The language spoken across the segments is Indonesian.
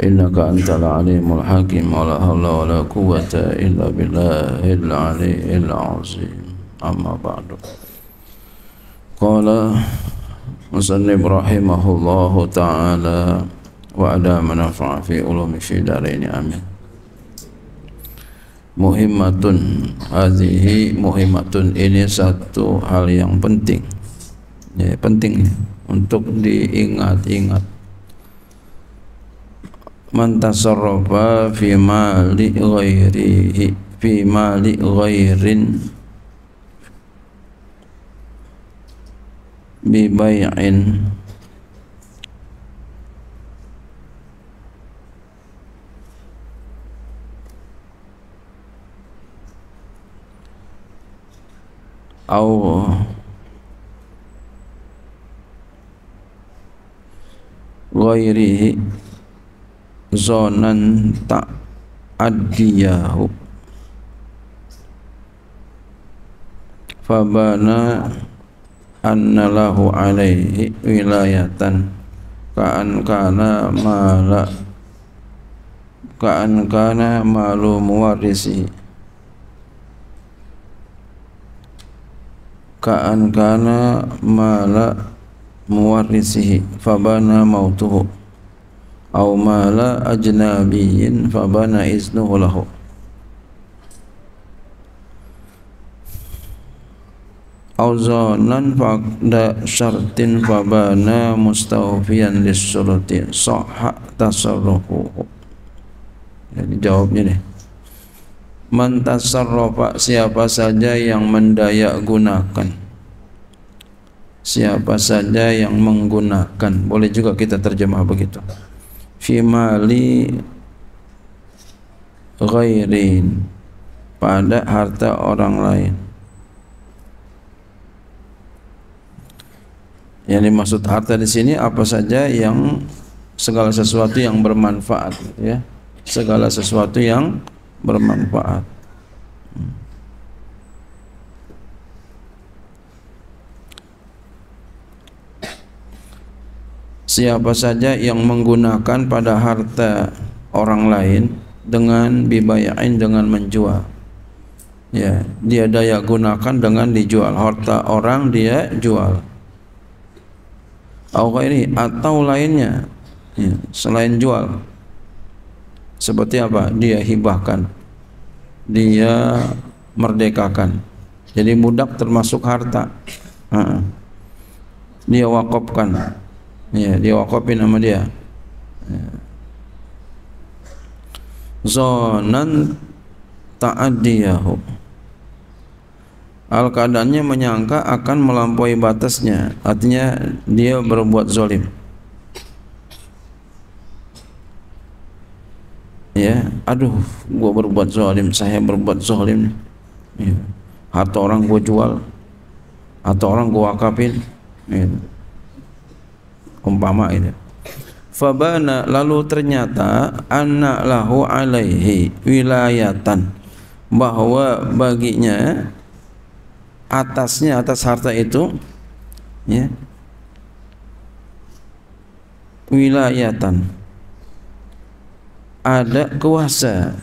innaka antal alimul hakim wala hawla wala quwata illa billahil aliyil azim amma ba'du qala musannib rahimahullahu ta'ala wa ada manfa'a fi ulumi fi darini amin muhimmatun hadhihi muhimmatun ini satu hal yang penting ya, penting untuk diingat-ingat man tasarrafa fi mali ghairihi fi mali ghairin bi bai'in au ghairihi zonan tak adiyahu fabana anna lahu alaihi wilayatan ka'an kana mala ka'an kana malu muwarisi ka'an kana mala muwarisihi fabana mautuhu au mala ajnabiyin fabana iznuhu lahu au zonan fakda syartin fabana mustawfiyan lissurutin soha tasarruhu jadi jawabnya nih mentasarrofa siapa saja yang mendaya gunakan siapa saja yang menggunakan boleh juga kita terjemah begitu fi mali ghairin pada harta orang lain yang dimaksud harta di sini apa saja yang segala sesuatu yang bermanfaat ya segala sesuatu yang bermanfaat hmm. siapa saja yang menggunakan pada harta orang lain dengan bibayain dengan menjual ya dia daya gunakan dengan dijual harta orang dia jual ini atau lainnya ya, selain jual seperti apa dia hibahkan dia merdekakan jadi budak termasuk harta dia wakopkan Iya, wakopin nama dia. Iya. Zonan ta'adiyahu. Al keadaannya menyangka akan melampaui batasnya, artinya dia berbuat zolim. Ya, aduh, gua berbuat zolim, saya berbuat zolim. Ya. Harta orang gua jual, atau orang gua wakafin. Ya umpama ini, fabana lalu ternyata anak lahu alaihi wilayatan bahwa baginya atasnya atas harta itu ya wilayatan ada kuasa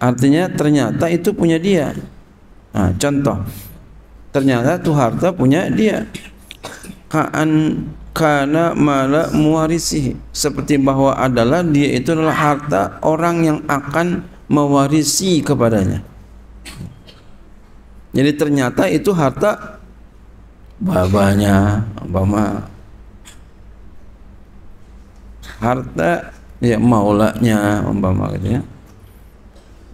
artinya ternyata itu punya dia nah, contoh ternyata tuh harta punya dia kaan karena malah muwarisihi seperti bahwa adalah dia itu adalah harta orang yang akan mewarisi kepadanya jadi ternyata itu harta babanya Obama harta ya maulanya umpama gitu ya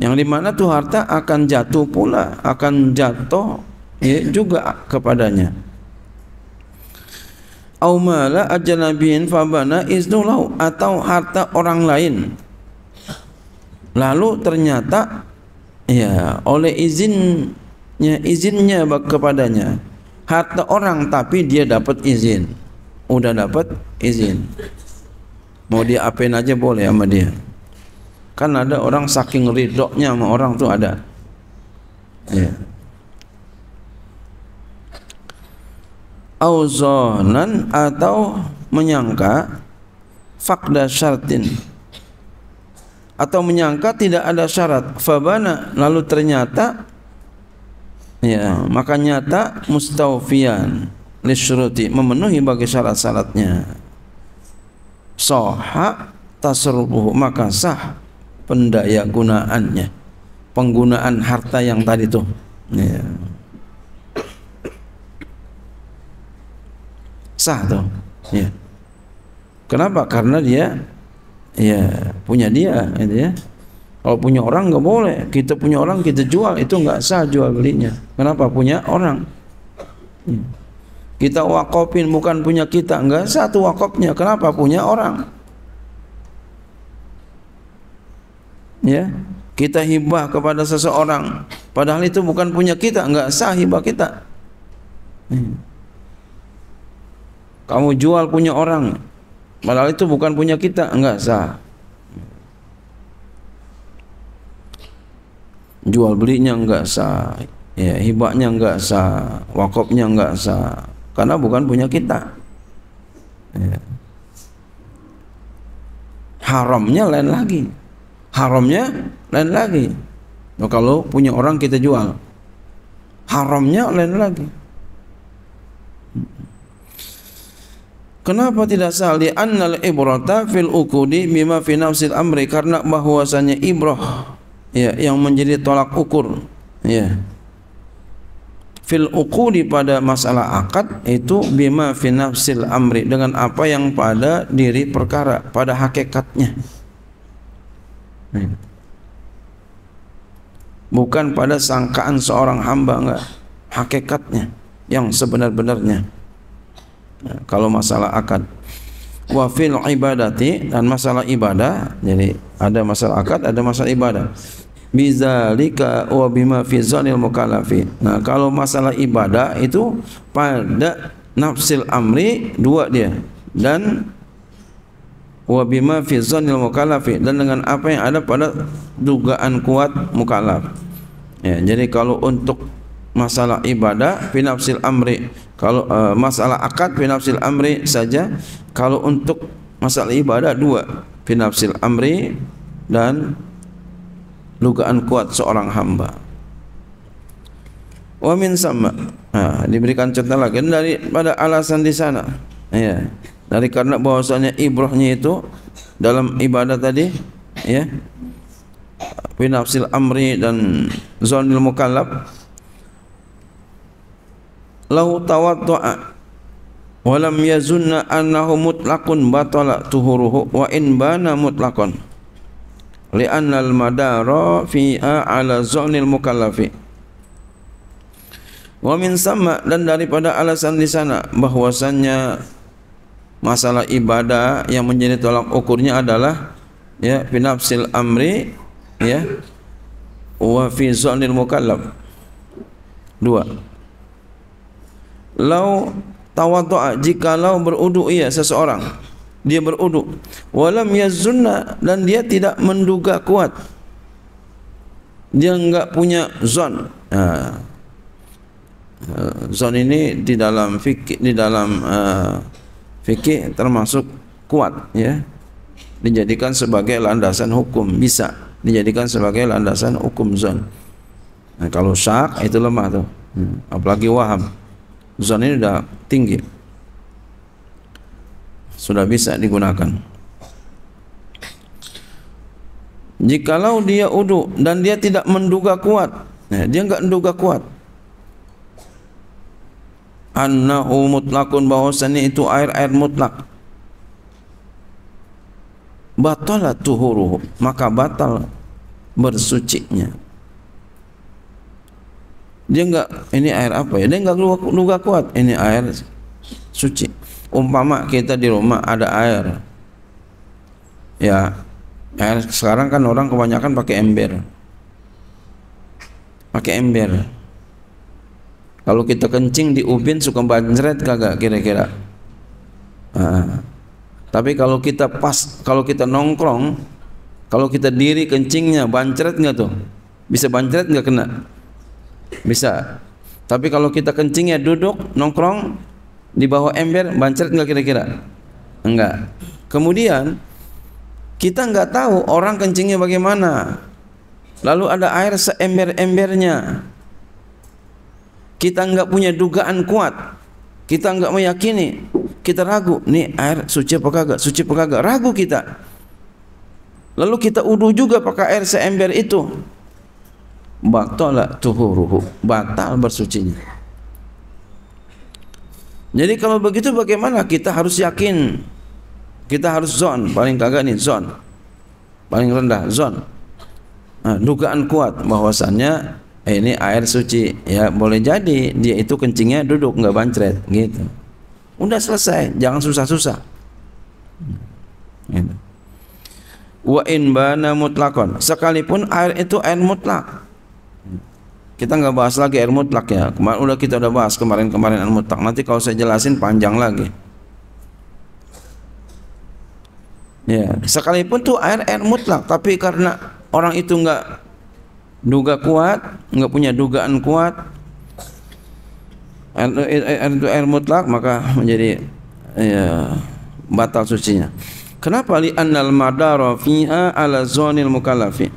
yang dimana tuh harta akan jatuh pula akan jatuh ya, juga kepadanya Aumala mala ajnabiyin fabana iznulau atau harta orang lain lalu ternyata ya oleh izinnya izinnya kepadanya harta orang tapi dia dapat izin udah dapat izin mau dia apain aja boleh sama dia kan ada orang saking ridoknya sama orang tuh ada ya auzonan atau menyangka fakda syartin atau menyangka tidak ada syarat fabana lalu ternyata ya maka nyata mustaufian lisyuruti memenuhi bagi syarat-syaratnya soha tasrubuhu maka sah pendaya gunaannya penggunaan harta yang tadi tuh ya. sah tuh. Ya. Kenapa? Karena dia ya punya dia gitu ya. Kalau punya orang nggak boleh. Kita punya orang kita jual itu nggak sah jual belinya. Kenapa punya orang? Ya. Kita wakopin bukan punya kita nggak satu wakopnya. Kenapa punya orang? Ya, kita hibah kepada seseorang padahal itu bukan punya kita nggak sah hibah kita. Ya. Kamu jual punya orang. Padahal itu bukan punya kita, enggak sah. Jual belinya enggak sah. Ya, hibahnya enggak sah, wakopnya enggak sah. Karena bukan punya kita. Ya. Haramnya lain lagi. Haramnya lain lagi. Nah, kalau punya orang kita jual. Haramnya lain lagi. Kenapa tidak sah? annal ibrata fil ukudi bima fi nafsil amri karena bahwasanya ibrah ya yang menjadi tolak ukur ya fil ukudi pada masalah akad itu bima fi nafsil amri dengan apa yang pada diri perkara pada hakikatnya bukan pada sangkaan seorang hamba enggak hakikatnya yang sebenar-benarnya kalau masalah akad wa fil ibadati dan masalah ibadah jadi ada masalah akad ada masalah ibadah bizalika wa bima fi zanil mukallafi nah kalau masalah ibadah itu pada nafsil amri dua dia dan wa bima fi zanil mukallafi dan dengan apa yang ada pada dugaan kuat mukallaf. Ya, jadi kalau untuk masalah ibadah fi nafsil amri kalau uh, masalah akad finansial amri saja kalau untuk masalah ibadah dua finansial amri dan lugaan kuat seorang hamba wa min sama nah, ha, diberikan contoh lagi dari pada alasan di sana ya dari karena bahwasanya ibrahnya itu dalam ibadah tadi ya finansial amri dan zonil mukallab lau tawaddu'a wa lam yazunna annahu mutlaqun batala tuhuruhu wa in bana mutlaqan li'anna al-madara fi'a ala zonil mukallafi wa min sama dan daripada alasan di sana bahwasannya masalah ibadah yang menjadi tolak ukurnya adalah ya binafsil amri ya wa fi zonil mukallaf dua lau jika lau beruduk ia seseorang dia beruduk walam yazunna dan dia tidak menduga kuat dia enggak punya zon ha. ha. zon ini di dalam fikih di dalam uh, fikih termasuk kuat ya dijadikan sebagai landasan hukum bisa dijadikan sebagai landasan hukum zon nah, ha, kalau syak itu lemah tuh hmm. apalagi waham zon ini sudah tinggi sudah bisa digunakan jikalau dia uduk dan dia tidak menduga kuat eh, dia enggak menduga kuat annahu mutlakun bahwasannya itu air-air mutlak Batalah tuhuruhu maka batal bersucinya dia nggak ini air apa ya dia nggak luka kuat ini air suci umpama kita di rumah ada air ya air sekarang kan orang kebanyakan pakai ember pakai ember kalau kita kencing di ubin suka banjret kagak kira-kira nah. tapi kalau kita pas kalau kita nongkrong kalau kita diri kencingnya banjret nggak tuh bisa banjret nggak kena bisa. Tapi kalau kita kencingnya duduk, nongkrong di bawah ember, bancet nggak kira-kira? Enggak. Kemudian kita nggak tahu orang kencingnya bagaimana. Lalu ada air seember-embernya. Kita nggak punya dugaan kuat. Kita nggak meyakini. Kita ragu. Nih air suci apa kagak? Suci apa kagak? Ragu kita. Lalu kita udu juga pakai air seember itu batala tuhuruhu batal bersucinya jadi kalau begitu bagaimana kita harus yakin kita harus zon paling kagak nih zon paling rendah zon nah, dugaan kuat bahwasannya eh, ini air suci ya boleh jadi dia itu kencingnya duduk nggak bancret gitu udah selesai jangan susah-susah gitu. wa in bana mutlakon sekalipun air itu air mutlak kita nggak bahas lagi air mutlak ya kemarin udah kita udah bahas kemarin-kemarin air mutlak nanti kalau saya jelasin panjang lagi ya sekalipun tuh air air mutlak tapi karena orang itu nggak duga kuat nggak punya dugaan kuat air, air, air air mutlak maka menjadi ya, batal sucinya kenapa li annal madara fi'a ala zonil mukallafin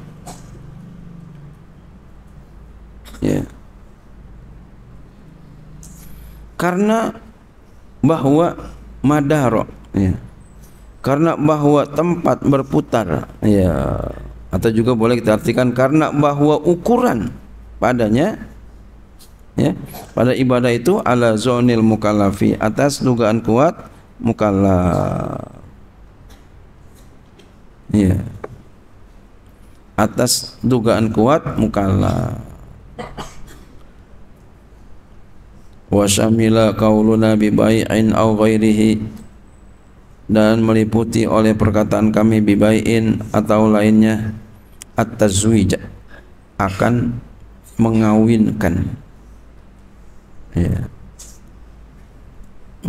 karena bahwa madaro ya. karena bahwa tempat berputar ya atau juga boleh kita artikan karena bahwa ukuran padanya ya pada ibadah itu ala zonil mukallafi atas dugaan kuat mukallaf ya atas dugaan kuat mukallaf وشمل قولنا ببيع au غيره dan meliputi oleh perkataan kami bibain atau lainnya at-tazwij akan mengawinkan ya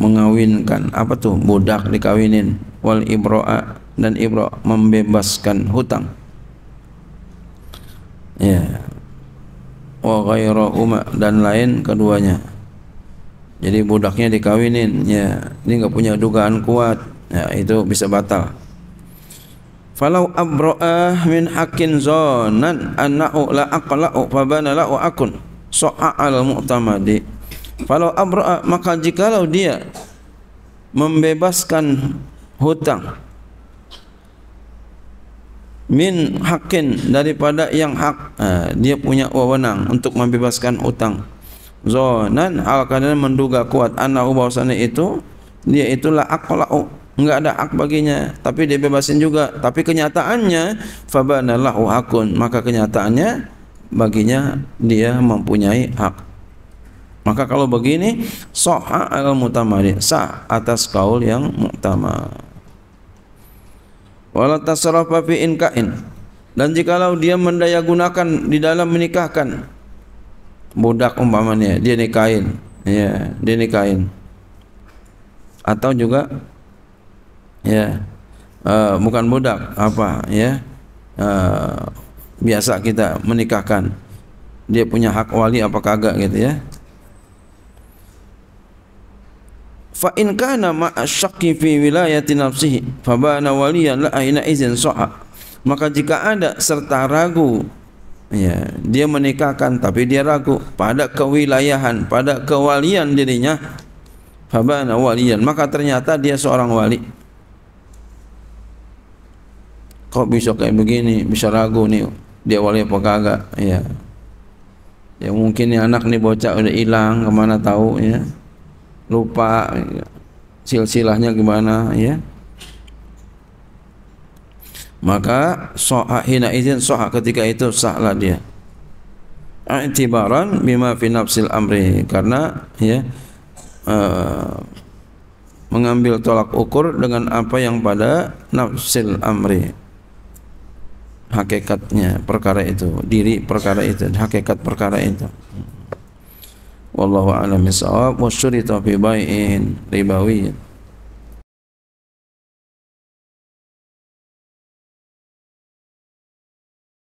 mengawinkan apa tuh budak dikawinin wal ibroa dan ibro membebaskan hutang ya wa ghairahuma dan lain keduanya jadi budaknya dikawinin ya ini enggak punya dugaan kuat ya itu bisa batal falau abra'ah min hakin zonan annahu la aqla'u fa bana la akun so'al mu'tamadi falau abra'ah maka jikalau dia membebaskan hutang min hakin daripada yang hak eh, dia punya wewenang untuk membebaskan hutang zonan al kadana menduga kuat anahu bahwasanya itu dia itulah aqla'u enggak ada ak baginya tapi dia bebasin juga tapi kenyataannya fabana lahu hakun maka kenyataannya baginya dia mempunyai hak maka kalau begini soha al mutamadi sah atas kaul yang mutama wala tasarrafa fi inkain dan jikalau dia mendaya gunakan di dalam menikahkan budak umpamanya dia nikahin ya dia nikahin atau juga ya uh, bukan budak apa ya uh, biasa kita menikahkan dia punya hak wali apa kagak gitu ya fa in kana ma'asyaqi fi wilayati nafsihi fabana waliyan la aina izin soha maka jika ada serta ragu ya dia menikahkan tapi dia ragu pada kewilayahan pada kewalian dirinya fabana walian maka ternyata dia seorang wali kok bisa kayak begini bisa ragu nih dia wali apa kagak ya ya mungkin nih anak nih bocah udah hilang kemana tahu ya lupa ya. silsilahnya gimana ya maka soha hina izin soha ketika itu sahlah dia i'tibaran bima fi nafsil amri karena ya uh, mengambil tolak ukur dengan apa yang pada nafsil amri hakikatnya perkara itu diri perkara itu hakikat perkara itu wallahu a'lam bissawab wasyurita fi bai'in ribawiyin